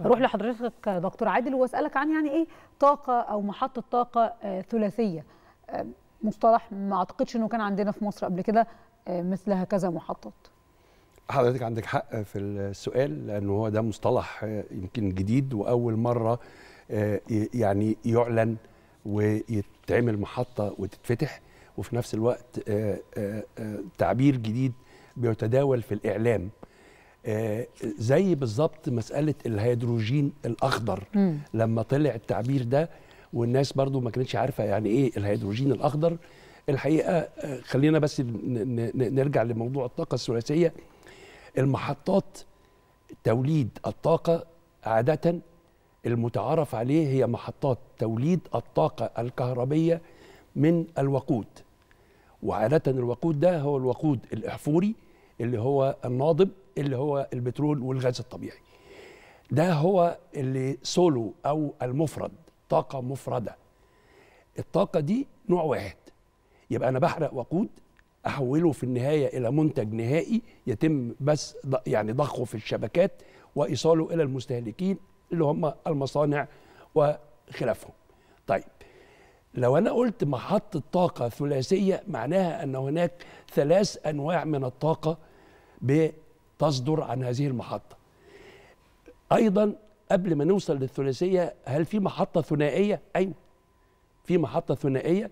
اروح لحضرتك دكتور عادل واسالك عن يعني ايه طاقه او محطه طاقه آه، ثلاثيه آه، مصطلح ما اعتقدش انه كان عندنا في مصر قبل كده آه، مثل هكذا محطات حضرتك عندك حق في السؤال لانه هو ده مصطلح يمكن جديد واول مره يعني يعلن ويتعمل محطه وتتفتح وفي نفس الوقت تعبير جديد بيتداول في الاعلام آه، زي بالظبط مساله الهيدروجين الاخضر م. لما طلع التعبير ده والناس برضو ما كانتش عارفه يعني ايه الهيدروجين الاخضر الحقيقه آه، خلينا بس نرجع لموضوع الطاقه الثلاثيه المحطات توليد الطاقه عاده المتعارف عليه هي محطات توليد الطاقه الكهربيه من الوقود وعاده الوقود ده هو الوقود الاحفوري اللي هو الناضب اللي هو البترول والغاز الطبيعي ده هو اللي سولو او المفرد طاقه مفرده الطاقه دي نوع واحد يبقى انا بحرق وقود احوله في النهايه الى منتج نهائي يتم بس يعني ضخه في الشبكات وايصاله الى المستهلكين اللي هم المصانع وخلافهم طيب لو انا قلت محطه طاقه ثلاثيه معناها ان هناك ثلاث انواع من الطاقه تصدر عن هذه المحطة أيضا قبل ما نوصل للثلاثية هل في محطة ثنائية؟ أيوة في محطة ثنائية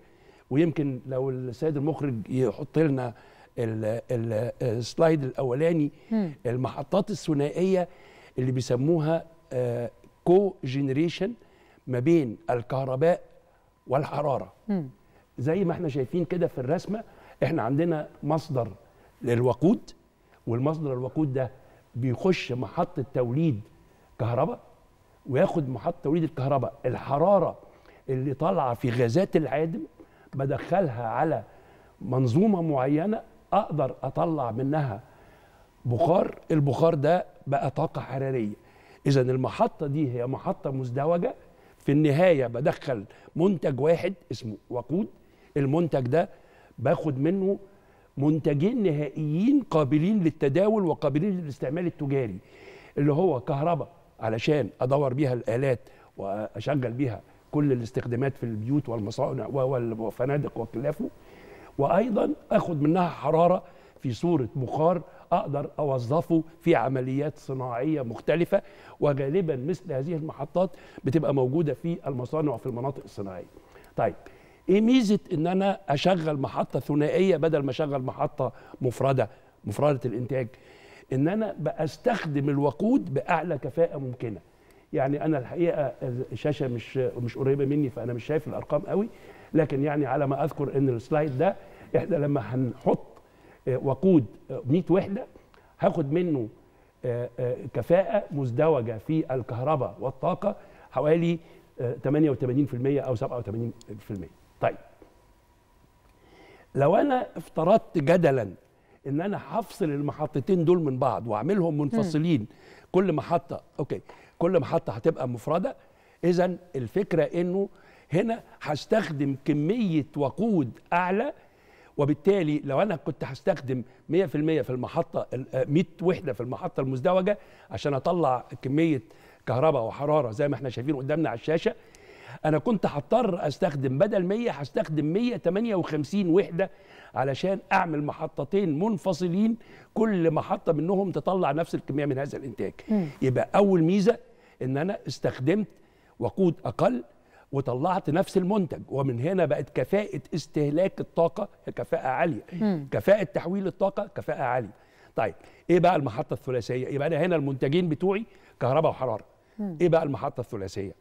ويمكن لو السيد المخرج يحط لنا السلايد الأولاني المحطات الثنائية اللي بيسموها كو آه، جنريشن ما بين الكهرباء والحرارة زي ما احنا شايفين كده في الرسمة احنا عندنا مصدر للوقود والمصدر الوقود ده بيخش محطه توليد كهرباء وياخد محطه توليد الكهرباء الحراره اللي طالعه في غازات العادم بدخلها على منظومه معينه اقدر اطلع منها بخار البخار ده بقى طاقه حراريه اذا المحطه دي هي محطه مزدوجه في النهايه بدخل منتج واحد اسمه وقود المنتج ده باخد منه منتجين نهائيين قابلين للتداول وقابلين للاستعمال التجاري اللي هو كهرباء علشان ادور بيها الالات واشغل بيها كل الاستخدامات في البيوت والمصانع والفنادق وكلافه وايضا اخد منها حراره في صوره بخار اقدر اوظفه في عمليات صناعيه مختلفه وغالبا مثل هذه المحطات بتبقى موجوده في المصانع وفي المناطق الصناعيه. طيب ايه ميزه ان انا اشغل محطه ثنائيه بدل ما اشغل محطه مفرده مفرده الانتاج ان انا بستخدم الوقود باعلى كفاءه ممكنه يعني انا الحقيقه الشاشه مش مش قريبه مني فانا مش شايف الارقام قوي لكن يعني على ما اذكر ان السلايد ده احنا لما هنحط آه، وقود 100 آه، وحده هاخد منه آه، كفاءه مزدوجه في الكهرباء والطاقه حوالي 88% او 87% طيب لو انا افترضت جدلا ان انا هفصل المحطتين دول من بعض واعملهم منفصلين كل محطه اوكي كل محطه هتبقى مفرده اذا الفكره انه هنا هستخدم كميه وقود اعلى وبالتالي لو انا كنت هستخدم 100% في المحطه 100 آه، وحده في المحطه المزدوجه عشان اطلع كميه كهرباء وحراره زي ما احنا شايفين قدامنا على الشاشه انا كنت هضطر استخدم بدل 100 هستخدم 158 وحده علشان اعمل محطتين منفصلين كل محطه منهم تطلع نفس الكميه من هذا الانتاج م. يبقى اول ميزه ان انا استخدمت وقود اقل وطلعت نفس المنتج ومن هنا بقت كفاءه استهلاك الطاقه كفاءه عاليه م. كفاءه تحويل الطاقه كفاءه عاليه طيب ايه بقى المحطه الثلاثيه يبقى انا هنا المنتجين بتوعي كهرباء وحراره م. ايه بقى المحطه الثلاثيه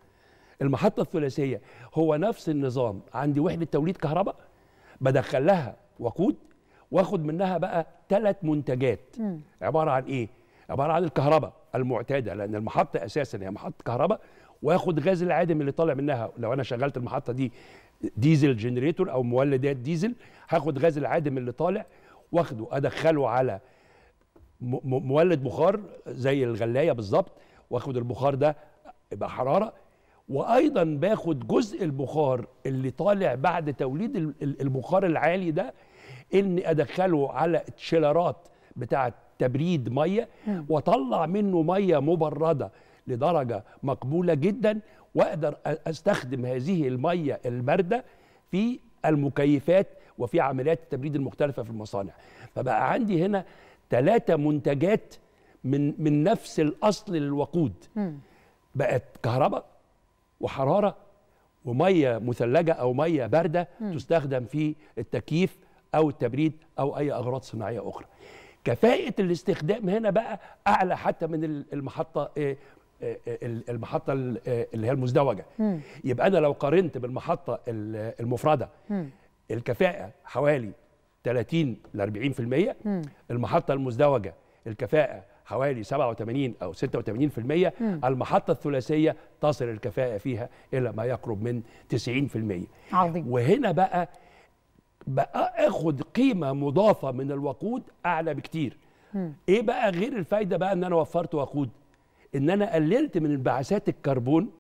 المحطة الثلاثية هو نفس النظام عندي وحدة توليد كهرباء بدخل لها وقود واخد منها بقى ثلاث منتجات م. عبارة عن ايه؟ عبارة عن الكهرباء المعتادة لأن المحطة أساسا هي محطة كهرباء واخد غاز العادم اللي طالع منها لو أنا شغلت المحطة دي ديزل جنريتور أو مولدات ديزل هاخد غاز العادم اللي طالع واخده أدخله على مولد بخار زي الغلايه بالظبط واخد البخار ده يبقى حراره وايضا باخد جزء البخار اللي طالع بعد توليد البخار العالي ده اني ادخله على تشيلرات بتاعه تبريد ميه واطلع منه ميه مبرده لدرجه مقبوله جدا واقدر استخدم هذه الميه البارده في المكيفات وفي عمليات التبريد المختلفه في المصانع فبقى عندي هنا ثلاثه منتجات من من نفس الاصل للوقود بقت كهرباء وحراره وميه مثلجه او ميه بارده م. تستخدم في التكييف او التبريد او اي اغراض صناعيه اخرى كفاءه الاستخدام هنا بقى اعلى حتى من المحطه آه، آه، آه، المحطه اللي هي المزدوجه م. يبقى انا لو قارنت بالمحطه المفرده م. الكفاءه حوالي 30 ل 40% المحطه المزدوجه الكفاءه حوالي 87 أو 86% مم. المحطة الثلاثية تصل الكفاءة فيها إلى ما يقرب من 90% عظيم وهنا بقى بقى اخد قيمة مضافة من الوقود أعلى بكتير مم. إيه بقى غير الفايدة بقى إن أنا وفرت وقود إن أنا قللت من انبعاثات الكربون